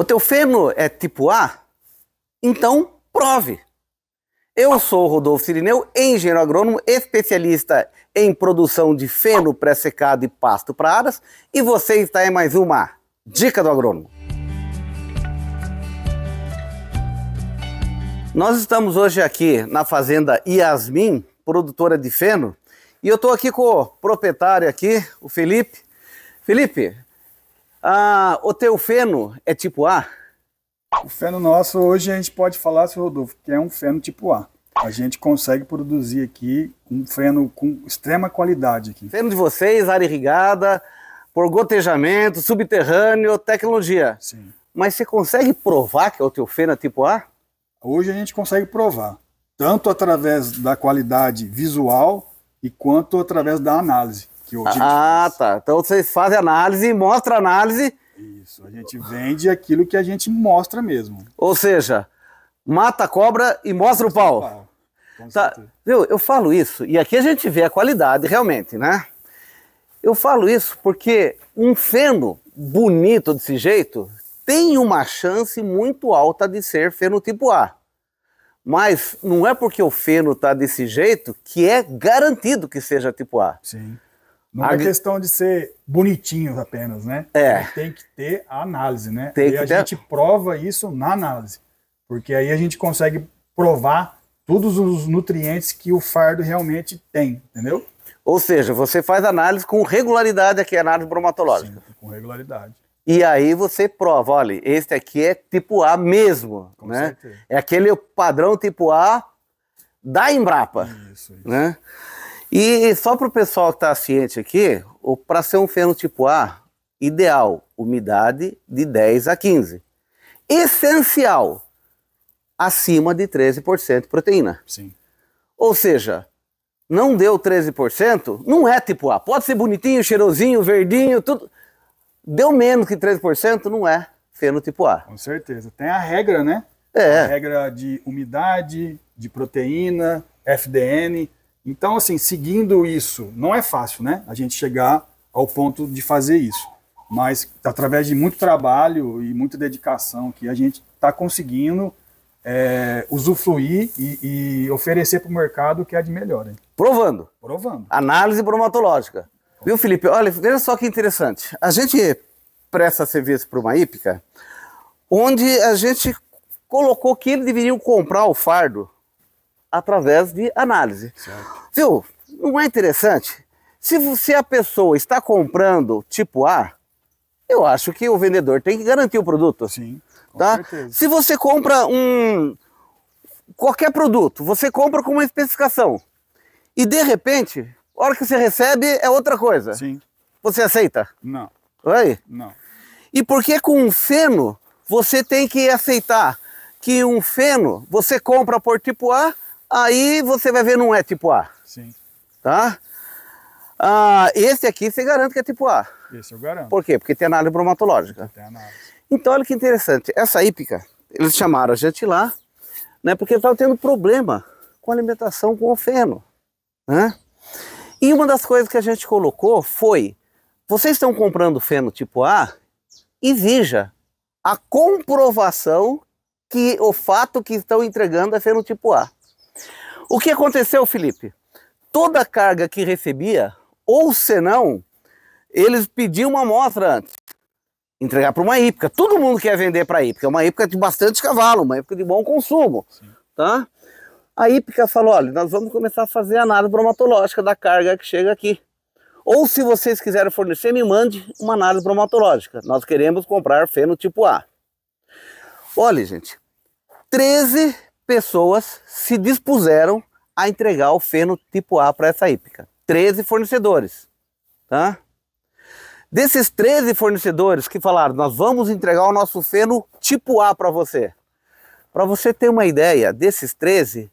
O teu feno é tipo A? Então prove. Eu sou o Rodolfo Sirineu, engenheiro agrônomo, especialista em produção de feno pré-secado e pasto para aras, e você está em mais uma Dica do Agrônomo. Nós estamos hoje aqui na fazenda Yasmin, produtora de feno, e eu estou aqui com o proprietário aqui, o Felipe. Felipe, ah, o feno é tipo A? O feno nosso hoje a gente pode falar, seu Rodolfo, que é um feno tipo A. A gente consegue produzir aqui um feno com extrema qualidade aqui. Feno de vocês, área irrigada, por gotejamento, subterrâneo, tecnologia. Sim. Mas você consegue provar que é o teu feno é tipo A? Hoje a gente consegue provar, tanto através da qualidade visual e quanto através da análise que ah, ah, faz. tá. Então vocês fazem análise, mostra análise. Isso, a gente vende aquilo que a gente mostra mesmo. Ou seja, mata a cobra e mostra o pau. Tá. Viu, eu falo isso, e aqui a gente vê a qualidade realmente, né? Eu falo isso porque um feno bonito desse jeito tem uma chance muito alta de ser feno tipo A. Mas não é porque o feno está desse jeito que é garantido que seja tipo A. Sim. Não a... é questão de ser bonitinhos apenas, né? É. Tem que ter a análise, né? Tem e a ter... gente prova isso na análise. Porque aí a gente consegue provar todos os nutrientes que o fardo realmente tem, entendeu? Ou seja, você faz análise com regularidade aqui, é análise bromatológica. Sim, com regularidade. E aí você prova, olha, este aqui é tipo A mesmo, com né? Certeza. É aquele padrão tipo A da Embrapa, isso, isso. né? Isso. E só para o pessoal que está ciente aqui, para ser um feno tipo A, ideal, umidade de 10 a 15. Essencial, acima de 13% proteína. Sim. Ou seja, não deu 13%, não é tipo A. Pode ser bonitinho, cheirosinho, verdinho, tudo. Deu menos que 13%, não é feno tipo A. Com certeza. Tem a regra, né? É. A regra de umidade, de proteína, FDN. Então, assim, seguindo isso, não é fácil, né? A gente chegar ao ponto de fazer isso. Mas através de muito trabalho e muita dedicação que a gente está conseguindo é, usufruir e, e oferecer para o mercado o que é de melhor. Hein? Provando. Provando. Análise bromatológica. Viu, Felipe? Olha, veja só que interessante. A gente presta serviço para uma hípica onde a gente colocou que ele deveria comprar o fardo através de análise. Certo. Viu? Não é interessante? Se, você, a pessoa está comprando tipo A, eu acho que o vendedor tem que garantir o produto. Sim. tá? Se você compra um qualquer produto, você compra com uma especificação e de repente, a hora que você recebe é outra coisa. Sim. Você aceita? Não. Oi? Não. E porque com um feno você tem que aceitar que um feno você compra por tipo A Aí você vai ver, não é tipo A. Sim. Tá? Ah, esse aqui você garante que é tipo A. Esse eu garanto. Por quê? Porque tem análise bromatológica. Tem análise. Então olha que interessante. Essa hípica, eles chamaram a gente lá, né? Porque estava tendo problema com alimentação com o feno. Né? E uma das coisas que a gente colocou foi: vocês estão comprando feno tipo A, exija a comprovação que o fato que estão entregando é feno tipo A. O que aconteceu, Felipe? Toda carga que recebia, ou senão, eles pediam uma amostra antes. Entregar para uma hípica. Todo mundo quer vender para a hípica. É uma hípica de bastante cavalo, uma hípica de bom consumo. Tá? A hípica falou, olha, nós vamos começar a fazer a análise bromatológica da carga que chega aqui. Ou se vocês quiserem fornecer, me mande uma análise bromatológica. Nós queremos comprar feno tipo A. Olha, gente, 13 pessoas se dispuseram a entregar o feno tipo A para essa hípica. 13 fornecedores, tá? Desses 13 fornecedores que falaram, nós vamos entregar o nosso feno tipo A para você. Para você ter uma ideia, desses 13,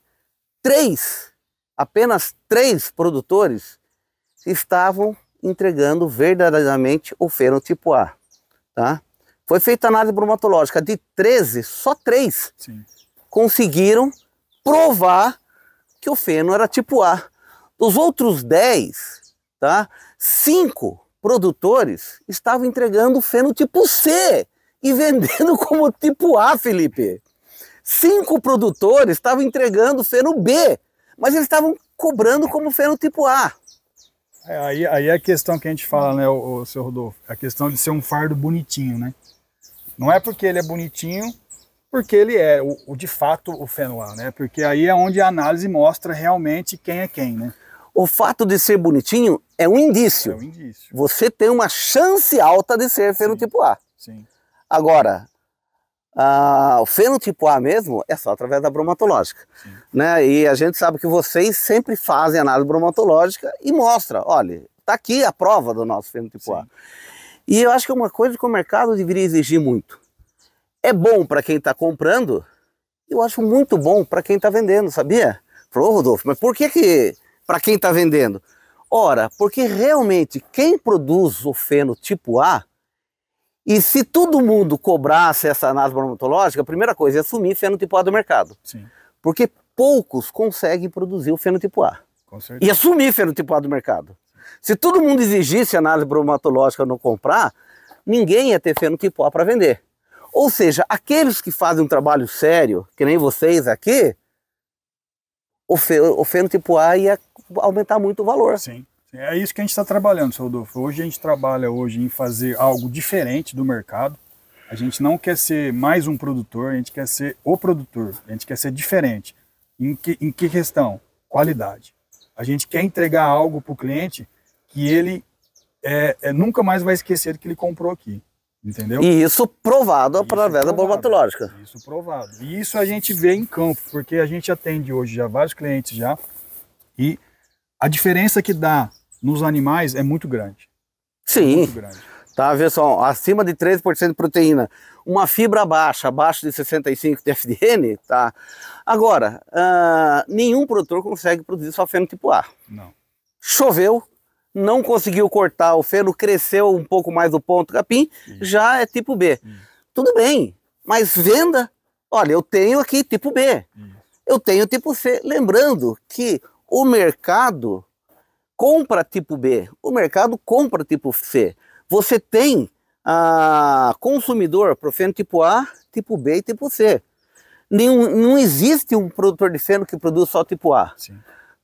três, apenas três produtores estavam entregando verdadeiramente o feno tipo A, tá? Foi feita análise bromatológica de 13, só 3. Sim conseguiram provar que o feno era tipo A. Dos outros 10, tá? Cinco produtores estavam entregando feno tipo C e vendendo como tipo A, Felipe. Cinco produtores estavam entregando feno B, mas eles estavam cobrando como feno tipo A. É, aí, aí é a questão que a gente fala, né, o, o seu Rodolfo? É a questão de ser um fardo bonitinho, né? Não é porque ele é bonitinho porque ele é o, o de fato o Fenua, né? Porque aí é onde a análise mostra realmente quem é quem, né? O fato de ser bonitinho é um indício. É um indício. Você tem uma chance alta de ser fenotipo A. Sim. Agora, o fenotipo A mesmo é só através da bromatológica. Sim. Né? E a gente sabe que vocês sempre fazem análise bromatológica e mostra, olha, está aqui a prova do nosso fenotipo Sim. A. E eu acho que é uma coisa que o mercado deveria exigir muito é bom para quem está comprando, eu acho muito bom para quem está vendendo, sabia? Falou, Rodolfo, mas por que, que para quem está vendendo? Ora, porque realmente quem produz o feno tipo A, e se todo mundo cobrasse essa análise bromatológica, a primeira coisa é assumir feno tipo A do mercado. Sim. Porque poucos conseguem produzir o feno tipo A. Com certeza. E assumir feno tipo A do mercado. Se todo mundo exigisse análise bromatológica no comprar, ninguém ia ter feno tipo A para vender. Ou seja, aqueles que fazem um trabalho sério, que nem vocês aqui, o, fe, o A ia aumentar muito o valor. Sim. É isso que a gente está trabalhando, seu Rodolfo. Hoje a gente trabalha hoje em fazer algo diferente do mercado. A gente não quer ser mais um produtor, a gente quer ser o produtor. A gente quer ser diferente. Em que, em que questão? Qualidade. A gente quer entregar algo para o cliente que ele é, é, nunca mais vai esquecer que ele comprou aqui. Entendeu? E isso provado isso através provado, da borbatológica. Isso provado. E isso a gente vê em campo, porque a gente atende hoje já vários clientes já. E a diferença que dá nos animais é muito grande. É Sim. É muito grande. Tá, vê só, acima de 13% de proteína. Uma fibra baixa, abaixo de 65 de FDN, tá? Agora, uh, nenhum produtor consegue produzir só feno tipo A. Não. Choveu, não conseguiu cortar, o feno cresceu um pouco mais do ponto capim, já é tipo B. Tudo bem, mas venda. Olha, eu tenho aqui tipo B, eu tenho tipo C. Lembrando que o mercado compra tipo B, o mercado compra tipo C. Você tem a ah, consumidor para o feno tipo A, tipo B e tipo C. Nenhum, não existe um produtor de feno que produz só tipo A.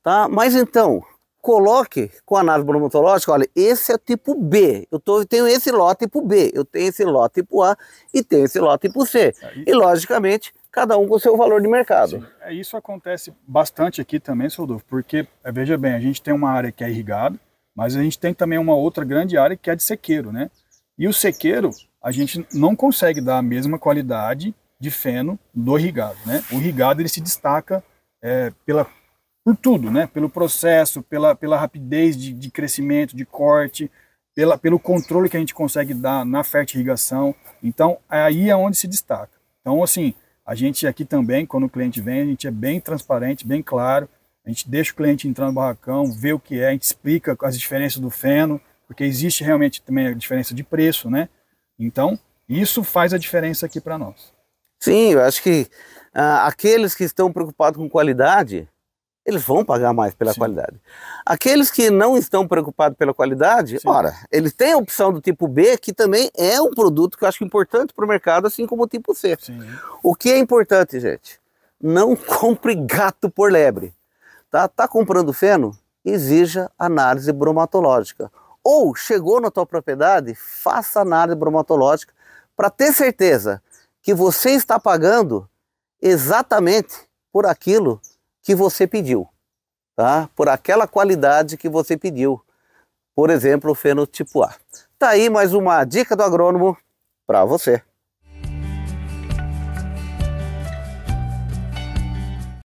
Tá? Mas então, coloque com a análise bromatológica, olha, esse é tipo B, eu, tô, tenho esse ló tipo B, eu tenho esse ló tipo A e tenho esse ló tipo C. É, e logicamente, cada um com o seu valor de mercado. Sim. É, isso acontece bastante aqui também, seu Rodolfo, porque, é, veja bem, a gente tem uma área que é irrigada, mas a gente tem também uma outra grande área que é de sequeiro, né? E o sequeiro, a gente não consegue dar a mesma qualidade de feno do irrigado, né? O irrigado, ele se destaca é, pela por tudo, né? Pelo processo, pela, pela rapidez de, de crescimento, de corte, pela, pelo controle que a gente consegue dar na fertirrigação. Então, aí é onde se destaca. Então, assim, a gente aqui também, quando o cliente vem, a gente é bem transparente, bem claro. A gente deixa o cliente entrar no barracão, vê o que é, a gente explica as diferenças do feno, porque existe realmente também a diferença de preço, né? Então, isso faz a diferença aqui para nós. Sim, eu acho que ah, aqueles que estão preocupados com qualidade, eles vão pagar mais pela Sim. qualidade. Aqueles que não estão preocupados pela qualidade, Sim. ora, eles têm a opção do tipo B, que também é um produto que eu acho importante para o mercado, assim como o tipo C. Sim. O que é importante, gente? Não compre gato por lebre. Tá, tá comprando feno? Exija análise bromatológica. Ou chegou na tua propriedade, faça análise bromatológica para ter certeza que você está pagando exatamente por aquilo que você pediu, tá? Por aquela qualidade que você pediu. Por exemplo, o fenotipo A. Tá aí mais uma dica do agrônomo para você.